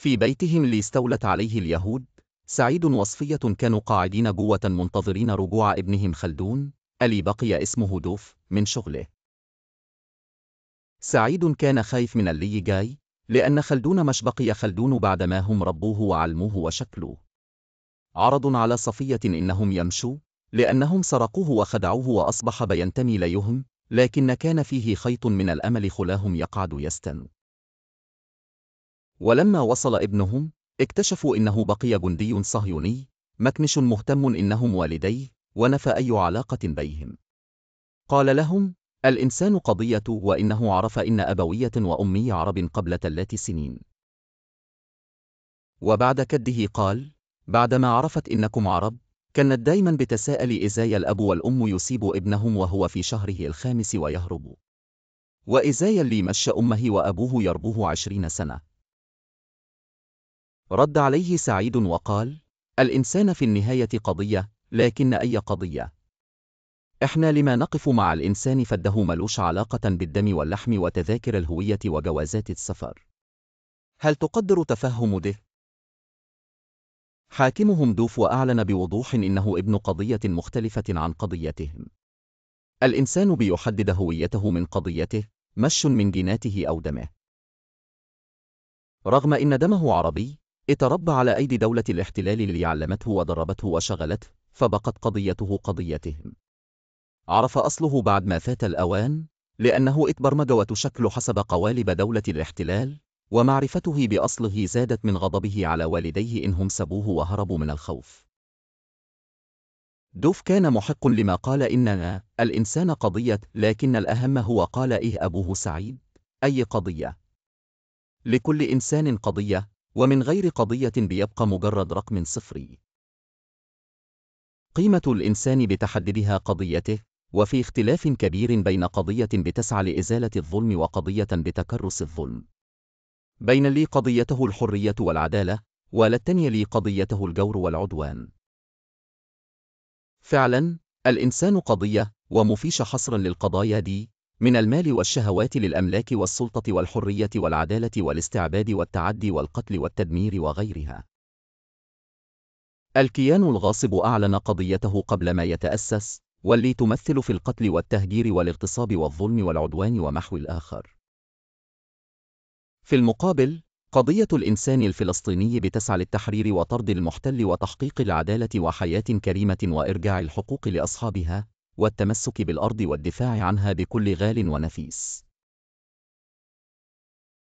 في بيتهم اللي استولت عليه اليهود سعيد وصفية كانوا قاعدين جوة منتظرين رجوع ابنهم خلدون ألي بقي اسمه دوف من شغله سعيد كان خايف من اللي جاي لأن خلدون مش بقي خلدون بعد ما هم ربوه وعلموه وشكلوه عرض على صفية إنهم يمشوا لأنهم سرقوه وخدعوه وأصبح بينتمي ليهم لكن كان فيه خيط من الأمل خلاهم يقعد يستنوا ولما وصل ابنهم اكتشفوا إنه بقي جندي صهيوني مكنش مهتم إنهم والديه ونفى أي علاقة بيهم قال لهم الإنسان قضية وإنه عرف إن أبوية وأمي عرب قبل ثلاث سنين وبعد كده قال بعدما عرفت إنكم عرب كانت دايما بتساءل إزاي الأب والأم يسيب ابنهم وهو في شهره الخامس ويهرب وإزاي اللي مشى أمه وأبوه يربوه عشرين سنة رد عليه سعيد وقال الإنسان في النهاية قضية لكن أي قضية إحنا لما نقف مع الإنسان فده ملوش علاقة بالدم واللحم وتذاكر الهوية وجوازات السفر هل تقدر تفهم ده؟ حاكمهم دوف وأعلن بوضوح إنه ابن قضية مختلفة عن قضيتهم الإنسان بيحدد هويته من قضيته مش من جيناته أو دمه رغم إن دمه عربي اتربى على أيدي دولة الاحتلال اللي علمته ودربته وشغلته فبقت قضيته قضيتهم عرف أصله بعد ما فات الأوان لأنه اتبرمج وتشكل حسب قوالب دولة الاحتلال ومعرفته بأصله زادت من غضبه على والديه إنهم سبوه وهربوا من الخوف دوف كان محق لما قال إننا الإنسان قضية لكن الأهم هو قال إيه أبوه سعيد أي قضية لكل إنسان قضية ومن غير قضية بيبقى مجرد رقم صفري. قيمة الإنسان بتحددها قضيته، وفي اختلاف كبير بين قضية بتسعى لإزالة الظلم وقضية بتكرس الظلم. بين لي قضيته الحرية والعدالة، وللتاني لي قضيته الجور والعدوان. فعلا، الإنسان قضية، ومفيش حصراً للقضايا دي، من المال والشهوات للأملاك والسلطة والحرية والعدالة والاستعباد والتعدي والقتل والتدمير وغيرها. الكيان الغاصب أعلن قضيته قبل ما يتأسس، واللي تمثل في القتل والتهجير والاغتصاب والظلم والعدوان ومحو الآخر. في المقابل، قضية الإنسان الفلسطيني بتسعى للتحرير وطرد المحتل وتحقيق العدالة وحياة كريمة وإرجاع الحقوق لأصحابها، والتمسك بالأرض والدفاع عنها بكل غال ونفيس